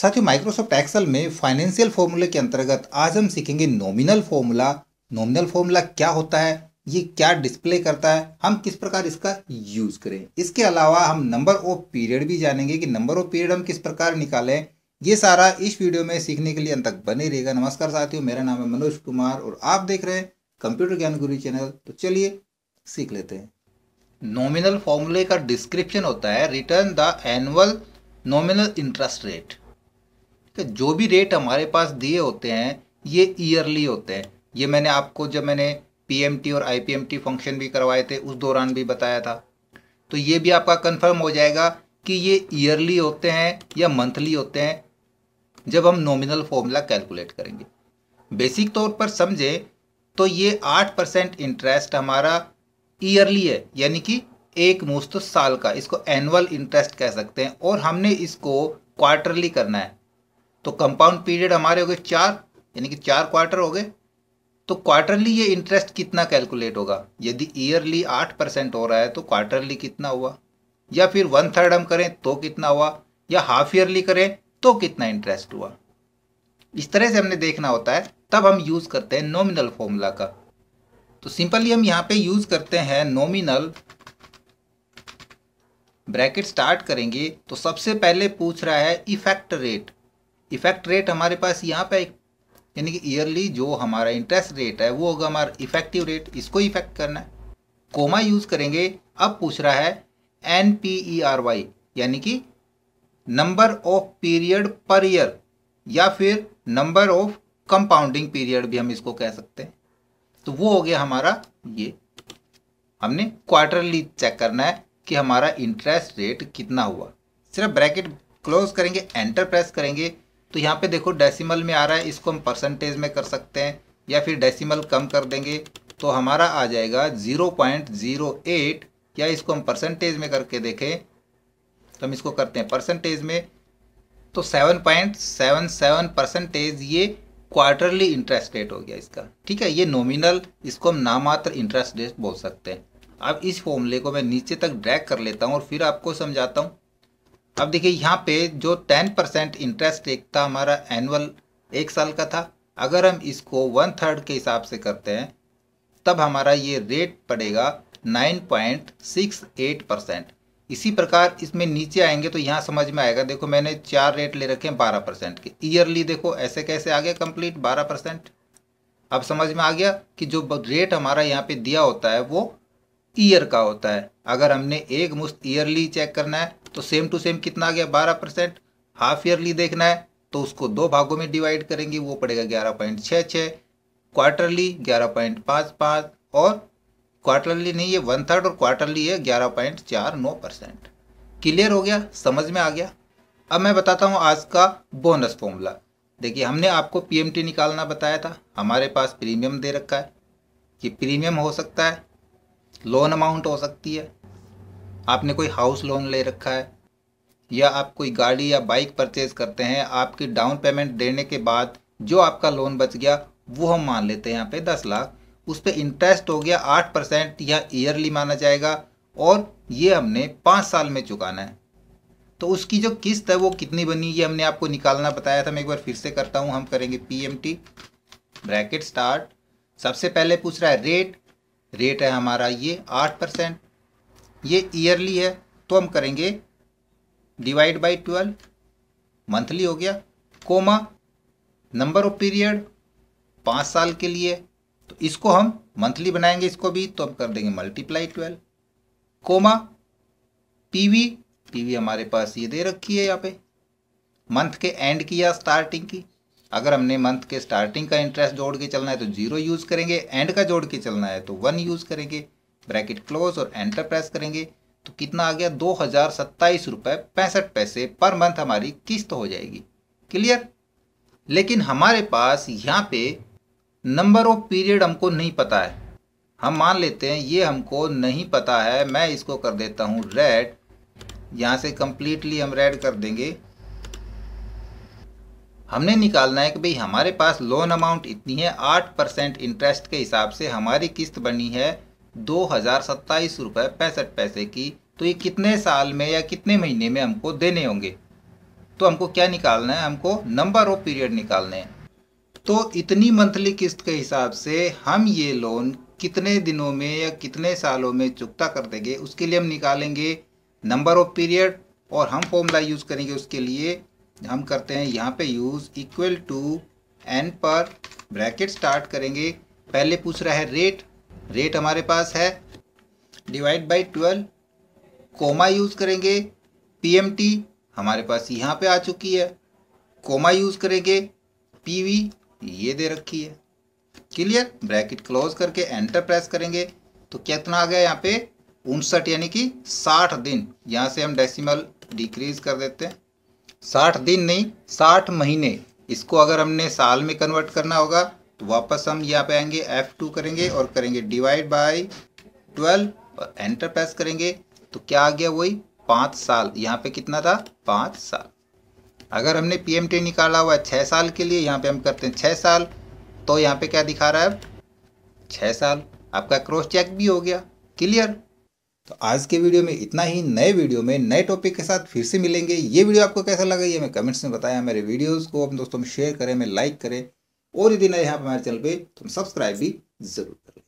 साथियों Microsoft Excel में financial फॉर्मूले के अंतर्गत आज हम सीखेंगे नॉमिनल फॉर्मूला नॉमिनल फॉर्मूला क्या होता है ये क्या डिस्प्ले करता है हम किस प्रकार इसका यूज करें इसके अलावा हम नंबर ऑफ पीरियड भी जानेंगे कि नंबर ऑफ पीरियड हम किस प्रकार निकालें ये सारा इस वीडियो में सीखने के लिए अंत तक बने रहेगा नमस्कार साथियों मेरा नाम है मनोज कुमार और आप देख रहे हैं कंप्यूटर ज्ञान गुरु चैनल तो चलिए सीख लेते हैं नॉमिनल फॉर्मूले का डिस्क्रिप्शन होता है return the annual nominal interest rate तो जो भी रेट हमारे पास दिए होते हैं ये ईयरली होते हैं ये मैंने आपको जब मैंने पीएमटी और आईपीएमटी फंक्शन भी करवाए थे उस दौरान भी बताया था तो ये भी आपका कंफर्म हो जाएगा कि ये ईयरली होते हैं या मंथली होते हैं जब हम नॉमिनल फॉर्मूला कैलकुलेट करेंगे बेसिक तौर पर समझें तो ये आठ परसेंट इंटरेस्ट हमारा ईयरली है यानी कि एक मुश्त साल का इसको एनुअल इंटरेस्ट कह सकते हैं और हमने इसको क्वार्टरली करना है तो कंपाउंड पीरियड हमारे हो गए चार यानी कि चार क्वार्टर हो गए तो क्वार्टरली ये इंटरेस्ट कितना कैलकुलेट होगा यदि ईयरली आठ परसेंट हो रहा है तो क्वार्टरली कितना हुआ या फिर वन थर्ड हम करें तो कितना हुआ या हाफ ईयरली करें तो कितना इंटरेस्ट हुआ इस तरह से हमने देखना होता है तब हम यूज़ करते हैं नॉमिनल फॉर्मूला का तो सिंपली हम यहाँ पे यूज़ करते हैं नॉमिनल ब्रैकेट स्टार्ट करेंगे तो सबसे पहले पूछ रहा है इफेक्ट रेट इफेक्ट रेट हमारे पास यहाँ पे यानी कि ईयरली जो हमारा इंटरेस्ट रेट है वो होगा हमारा इफेक्टिव रेट इसको इफेक्ट करना है कोमा यूज़ करेंगे अब पूछ रहा है n p e r y यानी कि number of period per year या फिर नंबर ऑफ कंपाउंडिंग पीरियड भी हम इसको कह सकते हैं तो वो हो गया हमारा ये हमने क्वार्टरली चेक करना है कि हमारा इंटरेस्ट रेट कितना हुआ सिर्फ ब्रैकेट क्लोज करेंगे एंटर प्रेस करेंगे तो यहाँ पे देखो डेसिमल में आ रहा है इसको हम परसेंटेज में कर सकते हैं या फिर डेसिमल कम कर देंगे तो हमारा आ जाएगा ज़ीरो पॉइंट ज़ीरो एट या इसको हम परसेंटेज में करके देखें तो हम इसको करते हैं परसेंटेज में तो seven point seven seven percentage ये क्वार्टरली इंटरेस्ट रेट हो गया इसका ठीक है ये नॉमिनल इसको हम नामात्र इंटरेस्ट रेट बोल सकते हैं अब इस फॉर्मूले को मैं नीचे तक ड्रैग कर लेता हूँ और फिर आपको समझाता हूँ अब देखिए यहाँ पे जो टेन परसेंट इंटरेस्ट एक था हमारा एनुअल एक साल का था अगर हम इसको वन थर्ड के हिसाब से करते हैं तब हमारा ये रेट पड़ेगा nine point six eight percent इसी प्रकार इसमें नीचे आएंगे तो यहाँ समझ में आएगा देखो मैंने चार रेट ले रखे हैं बारह परसेंट के ईयरली देखो ऐसे कैसे आ गया कंप्लीट बारह परसेंट अब समझ में आ गया कि जो रेट हमारा यहाँ पे दिया होता है वो ईयर का होता है अगर हमने एक मुश्त ईयरली चेक करना है तो सेम टू सेम कितना आ गया बारह परसेंट हाफ ईयरली देखना है तो उसको दो भागों में डिवाइड करेंगे वो पड़ेगा ग्यारह पॉइंट छः छः क्वार्टरली ग्यारह पॉइंट पाँच पाँच और क्वार्टरली नहीं ये वन थर्ड और क्वार्टरली है ग्यारह पॉइंट चार नौ परसेंट क्लियर हो गया समझ में आ गया अब मैं बताता हूँ आज का बोनस फॉर्मूला देखिए हमने आपको पीएमटी निकालना बताया था हमारे पास प्रीमियम दे रखा है कि प्रीमियम हो सकता है लोन अमाउंट हो सकती है आपने कोई हाउस लोन ले रखा है या आप कोई गाड़ी या बाइक परचेज करते हैं आपकी डाउन पेमेंट देने के बाद जो आपका लोन बच गया वो हम मान लेते हैं यहाँ पे दस लाख उस पर इंटरेस्ट हो गया आठ परसेंट या ईयरली माना जाएगा और ये हमने पाँच साल में चुकाना है तो उसकी जो किस्त है वो कितनी बनी ये हमने आपको निकालना बताया था मैं एक बार फिर से करता हूँ हम करेंगे p m t bracket start सबसे पहले पूछ रहा है रेट रेट है हमारा ये आठ परसेंट ये ईयरली है तो हम करेंगे डिवाइड बाई ट्वेल्व मंथली हो गया कोमा नंबर ऑफ पीरियड पाँच साल के लिए तो इसको हम मंथली बनाएंगे इसको भी तो हम कर देंगे multiply twelve comma PV PV हमारे पास ये दे रखी है यहाँ पे मंथ के एंड की या स्टार्टिंग की अगर हमने मंथ के स्टार्टिंग का इंटरेस्ट जोड़ के चलना है तो जीरो यूज़ करेंगे एंड का जोड़ के चलना है तो वन यूज़ करेंगे ब्रैकेट क्लोज और एंटर प्रेस करेंगे तो कितना आ गया दो हज़ार सत्ताईस रुपये पैंसठ पैसे पर मंथ हमारी किस्त हो जाएगी क्लियर लेकिन हमारे पास यहाँ पे नंबर ऑफ पीरियड हमको नहीं पता है हम मान लेते हैं ये हमको नहीं पता है मैं इसको कर देता हूँ रेड यहाँ से कम्प्लीटली हम रेड कर देंगे हमने निकालना है कि भाई हमारे पास लोन अमाउंट इतनी है आठ परसेंट इंटरेस्ट के हिसाब से हमारी किस्त बनी है दो हज़ार सत्ताईस रुपए पैंसठ पैसे की तो ये कितने साल में या कितने महीने में हमको देने होंगे तो हमको क्या निकालना है हमको नंबर ऑफ पीरियड निकालने हैं तो इतनी मंथली किस्त के हिसाब से हम ये लोन कितने दिनों में या कितने सालों में चुकता कर देंगे उसके लिए हम निकालेंगे नंबर ऑफ पीरियड और हम फॉर्मूला यूज़ करेंगे उसके लिए हम करते हैं यहाँ पे use equal to n per bracket start करेंगे पहले पूछ रहा है रेट रेट हमारे पास है divide by twelve comma use करेंगे पीएमटी हमारे पास यहाँ पे आ चुकी है कोमा यूज़ करेंगे पीवी ये दे रखी है क्लियर ब्रैकेट क्लोज करके एंटर प्रेस करेंगे तो कितना आ गया यहाँ पे उनसठ यानी कि साठ दिन यहाँ से हम डेसिमल डिक्रीज कर देते हैं साठ दिन नहीं साठ महीने इसको अगर हमने साल में कन्वर्ट करना होगा तो वापस हम यहाँ पे आएंगे F2 करेंगे और करेंगे डिवाइड बाय 12 और एंटर प्रेस करेंगे तो क्या आ गया वही पाँच साल यहाँ पे कितना था पाँच साल अगर हमने पी निकाला हुआ है छः साल के लिए यहाँ पे हम करते हैं छः साल तो यहाँ पे क्या दिखा रहा है छः साल आपका क्रॉस चेक भी हो गया क्लियर तो आज के वीडियो में इतना ही नए वीडियो में नए टॉपिक के साथ फिर से मिलेंगे ये वीडियो आपको कैसा लगा ये हमें कमेंट्स में बताया मेरे वीडियोज को अपने दोस्तों में शेयर करें हमें लाइक करें और यदि नए हैं हमारे चैनल पे तो सब्सक्राइब भी ज़रूर कर लें